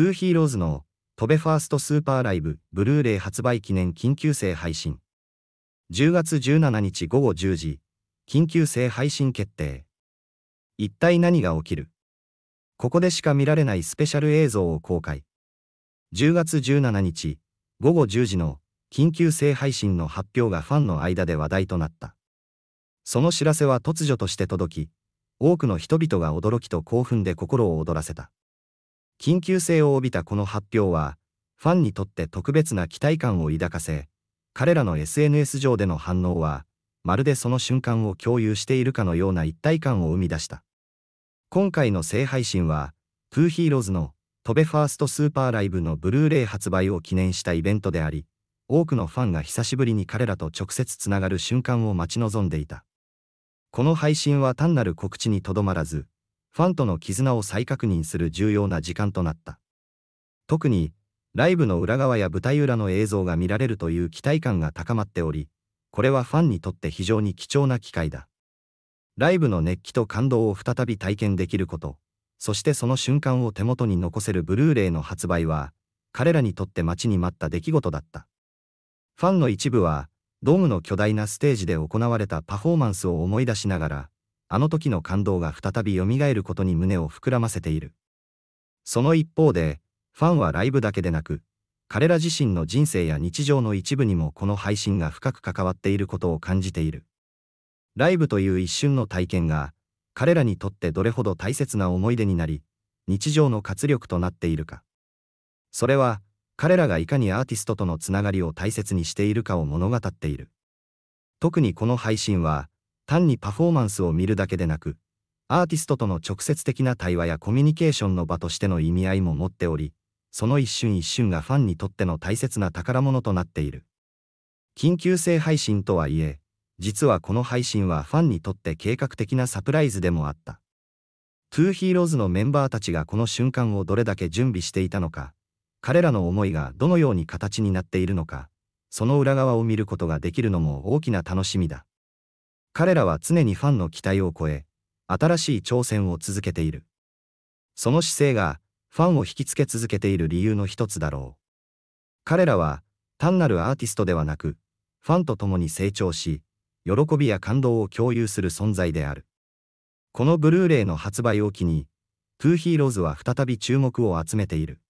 トゥーヒーローズの、トベファーストスーパーライブ、ブルーレイ発売記念緊急性配信。10月17日午後10時、緊急性配信決定。一体何が起きるここでしか見られないスペシャル映像を公開。10月17日、午後10時の緊急性配信の発表がファンの間で話題となった。その知らせは突如として届き、多くの人々が驚きと興奮で心を躍らせた。緊急性を帯びたこの発表は、ファンにとって特別な期待感を抱かせ、彼らの SNS 上での反応は、まるでその瞬間を共有しているかのような一体感を生み出した。今回の正配信は、トゥーヒーローズのトベファーストスーパーライブのブルーレイ発売を記念したイベントであり、多くのファンが久しぶりに彼らと直接つながる瞬間を待ち望んでいた。この配信は単なる告知にとどまらず、ファンとの絆を再確認する重要な時間となった。特に、ライブの裏側や舞台裏の映像が見られるという期待感が高まっており、これはファンにとって非常に貴重な機会だ。ライブの熱気と感動を再び体験できること、そしてその瞬間を手元に残せるブルーレイの発売は、彼らにとって待ちに待った出来事だった。ファンの一部は、ドームの巨大なステージで行われたパフォーマンスを思い出しながら、あの時の感動が再び蘇ることに胸を膨らませている。その一方で、ファンはライブだけでなく、彼ら自身の人生や日常の一部にもこの配信が深く関わっていることを感じている。ライブという一瞬の体験が、彼らにとってどれほど大切な思い出になり、日常の活力となっているか。それは、彼らがいかにアーティストとのつながりを大切にしているかを物語っている。特にこの配信は、単にパフォーマンスを見るだけでなく、アーティストとの直接的な対話やコミュニケーションの場としての意味合いも持っており、その一瞬一瞬がファンにとっての大切な宝物となっている。緊急性配信とはいえ、実はこの配信はファンにとって計画的なサプライズでもあった。ゥ h e r o ー s のメンバーたちがこの瞬間をどれだけ準備していたのか、彼らの思いがどのように形になっているのか、その裏側を見ることができるのも大きな楽しみだ。彼らは常にファンの期待を超え、新しい挑戦を続けている。その姿勢が、ファンを引きつけ続けている理由の一つだろう。彼らは、単なるアーティストではなく、ファンと共に成長し、喜びや感動を共有する存在である。このブルーレイの発売を機に、トゥーヒーローズは再び注目を集めている。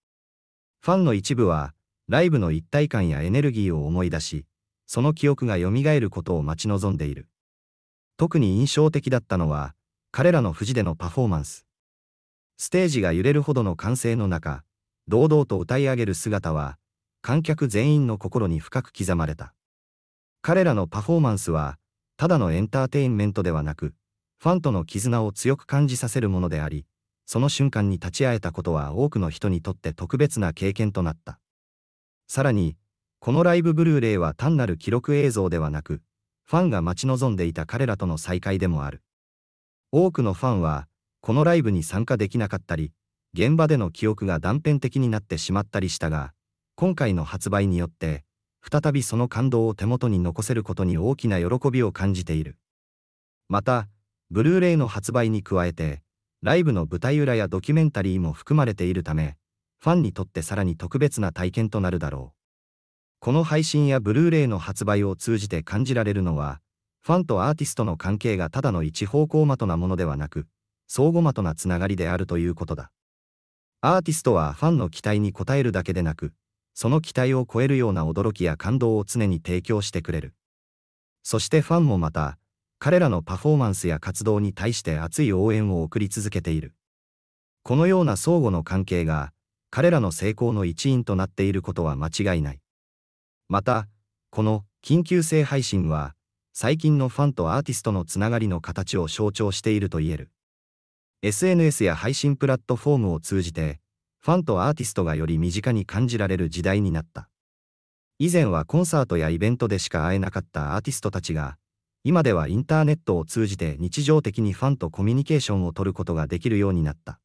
ファンの一部は、ライブの一体感やエネルギーを思い出し、その記憶が蘇ることを待ち望んでいる。特に印象的だったのは、彼らの富士でのパフォーマンス。ステージが揺れるほどの歓声の中、堂々と歌い上げる姿は、観客全員の心に深く刻まれた。彼らのパフォーマンスは、ただのエンターテインメントではなく、ファンとの絆を強く感じさせるものであり、その瞬間に立ち会えたことは多くの人にとって特別な経験となった。さらに、このライブブルーレイは単なる記録映像ではなく、ファンが待ち望んでいた彼らとの再会でもある。多くのファンは、このライブに参加できなかったり、現場での記憶が断片的になってしまったりしたが、今回の発売によって、再びその感動を手元に残せることに大きな喜びを感じている。また、ブルーレイの発売に加えて、ライブの舞台裏やドキュメンタリーも含まれているため、ファンにとってさらに特別な体験となるだろう。この配信やブルーレイの発売を通じて感じられるのは、ファンとアーティストの関係がただの一方向的なものではなく、相互的なつながりであるということだ。アーティストはファンの期待に応えるだけでなく、その期待を超えるような驚きや感動を常に提供してくれる。そしてファンもまた、彼らのパフォーマンスや活動に対して熱い応援を送り続けている。このような相互の関係が、彼らの成功の一因となっていることは間違いない。また、この緊急性配信は、最近のファンとアーティストのつながりの形を象徴していると言える。SNS や配信プラットフォームを通じて、ファンとアーティストがより身近に感じられる時代になった。以前はコンサートやイベントでしか会えなかったアーティストたちが、今ではインターネットを通じて日常的にファンとコミュニケーションをとることができるようになった。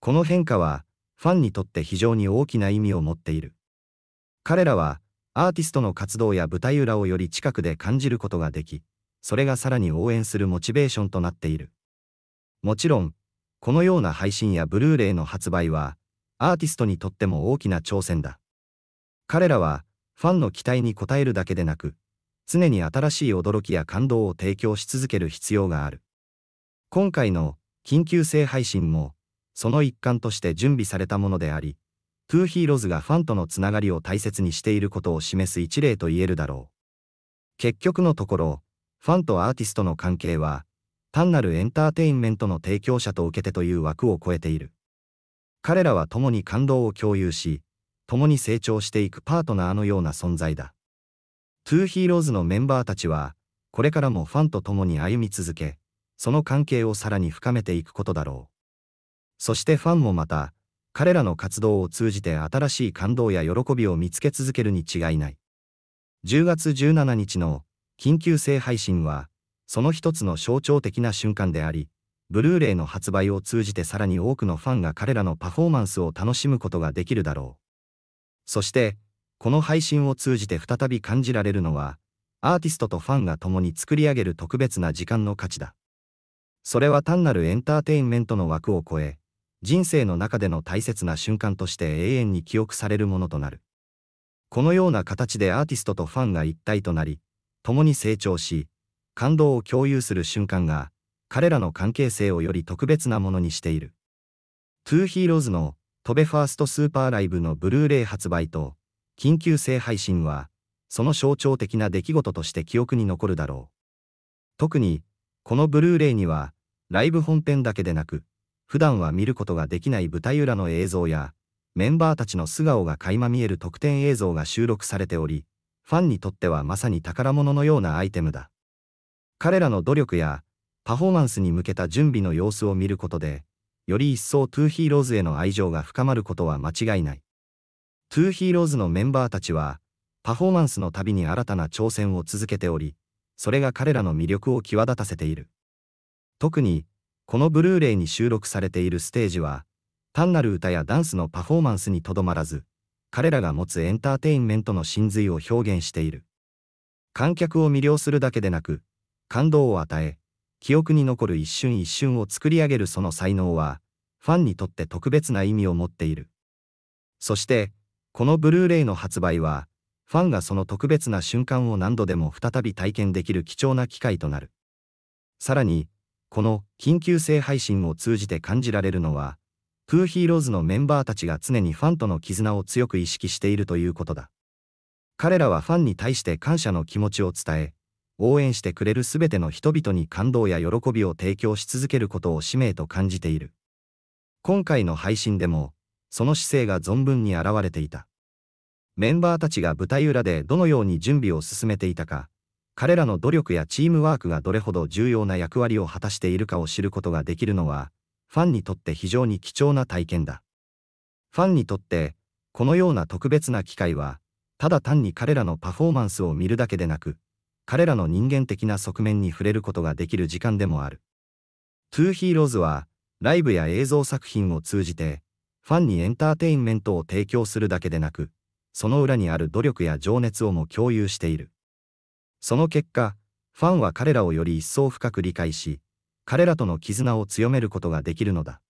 この変化は、ファンにとって非常に大きな意味を持っている。彼らは、アーティストの活動や舞台裏をより近くで感じることができ、それがさらに応援するモチベーションとなっている。もちろん、このような配信やブルーレイの発売は、アーティストにとっても大きな挑戦だ。彼らは、ファンの期待に応えるだけでなく、常に新しい驚きや感動を提供し続ける必要がある。今回の緊急性配信も、その一環として準備されたものであり、トゥーヒーローズがファンとのつながりを大切にしていることを示す一例と言えるだろう。結局のところ、ファンとアーティストの関係は、単なるエンターテインメントの提供者と受け手という枠を超えている。彼らは共に感動を共有し、共に成長していくパートナーのような存在だ。トゥーヒーローズのメンバーたちは、これからもファンと共に歩み続け、その関係をさらに深めていくことだろう。そしてファンもまた、彼らの活動を通じて新しい感動や喜びを見つけ続けるに違いない。10月17日の緊急性配信は、その一つの象徴的な瞬間であり、ブルーレイの発売を通じてさらに多くのファンが彼らのパフォーマンスを楽しむことができるだろう。そして、この配信を通じて再び感じられるのは、アーティストとファンが共に作り上げる特別な時間の価値だ。それは単なるエンターテインメントの枠を超え、人生の中での大切な瞬間として永遠に記憶されるものとなる。このような形でアーティストとファンが一体となり、共に成長し、感動を共有する瞬間が、彼らの関係性をより特別なものにしている。ゥ Heroes の飛べファーストスーパーライブのブルーレイ発売と、緊急性配信は、その象徴的な出来事として記憶に残るだろう。特に、このブルーレイには、ライブ本編だけでなく、普段は見ることができない舞台裏の映像や、メンバーたちの素顔が垣間見える特典映像が収録されており、ファンにとってはまさに宝物のようなアイテムだ。彼らの努力や、パフォーマンスに向けた準備の様子を見ることで、より一層トゥーヒーローズへの愛情が深まることは間違いない。トゥーヒーローズのメンバーたちは、パフォーマンスの度に新たな挑戦を続けており、それが彼らの魅力を際立たせている。特に、このブルーレイに収録されているステージは、単なる歌やダンスのパフォーマンスにとどまらず、彼らが持つエンターテインメントの真髄を表現している。観客を魅了するだけでなく、感動を与え、記憶に残る一瞬一瞬を作り上げるその才能は、ファンにとって特別な意味を持っている。そして、このブルーレイの発売は、ファンがその特別な瞬間を何度でも再び体験できる貴重な機会となる。さらに、この緊急性配信を通じて感じられるのは、クーヒーローズのメンバーたちが常にファンとの絆を強く意識しているということだ。彼らはファンに対して感謝の気持ちを伝え、応援してくれる全ての人々に感動や喜びを提供し続けることを使命と感じている。今回の配信でも、その姿勢が存分に現れていた。メンバーたちが舞台裏でどのように準備を進めていたか、彼らの努力やチームワークがどれほど重要な役割を果たしているかを知ることができるのは、ファンにとって非常に貴重な体験だ。ファンにとって、このような特別な機会は、ただ単に彼らのパフォーマンスを見るだけでなく、彼らの人間的な側面に触れることができる時間でもある。ゥ Heroes は、ライブや映像作品を通じて、ファンにエンターテインメントを提供するだけでなく、その裏にある努力や情熱をも共有している。その結果、ファンは彼らをより一層深く理解し、彼らとの絆を強めることができるのだ。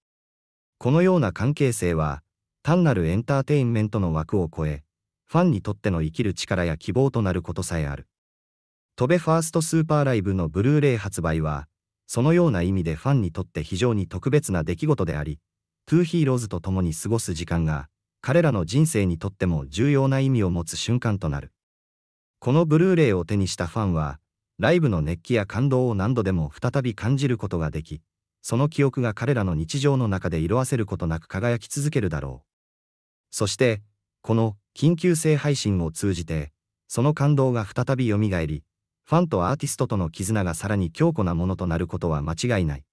このような関係性は、単なるエンターテインメントの枠を超え、ファンにとっての生きる力や希望となることさえある。戸部ファーストスーパーライブのブルーレイ発売は、そのような意味でファンにとって非常に特別な出来事であり、トゥーヒーローズと共に過ごす時間が、彼らの人生にとっても重要な意味を持つ瞬間となる。このブルーレイを手にしたファンは、ライブの熱気や感動を何度でも再び感じることができ、その記憶が彼らの日常の中で色あせることなく輝き続けるだろう。そして、この緊急性配信を通じて、その感動が再び蘇り、ファンとアーティストとの絆がさらに強固なものとなることは間違いない。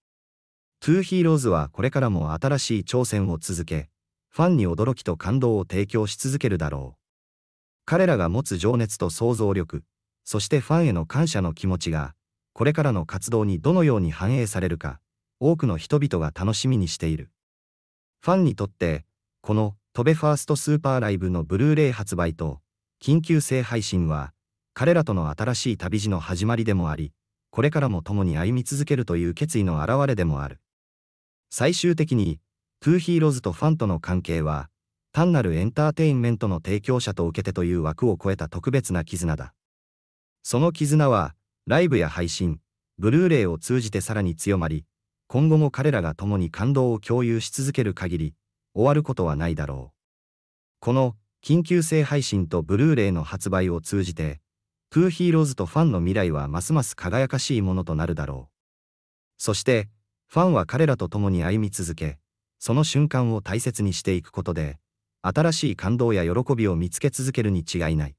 ゥ h e r o e s はこれからも新しい挑戦を続け、ファンに驚きと感動を提供し続けるだろう。彼らが持つ情熱と想像力、そしてファンへの感謝の気持ちが、これからの活動にどのように反映されるか、多くの人々が楽しみにしている。ファンにとって、この、飛べファーストスーパーライブのブルーレイ発売と、緊急性配信は、彼らとの新しい旅路の始まりでもあり、これからも共に歩み続けるという決意の表れでもある。最終的に、トゥーヒーローズとファンとの関係は、単なるエンターテインメントの提供者と受け手という枠を超えた特別な絆だ。その絆は、ライブや配信、ブルーレイを通じてさらに強まり、今後も彼らが共に感動を共有し続ける限り、終わることはないだろう。この、緊急性配信とブルーレイの発売を通じて、トゥーヒーローズとファンの未来はますます輝かしいものとなるだろう。そして、ファンは彼らと共に歩み続け、その瞬間を大切にしていくことで、新しい感動や喜びを見つけ続けるに違いない。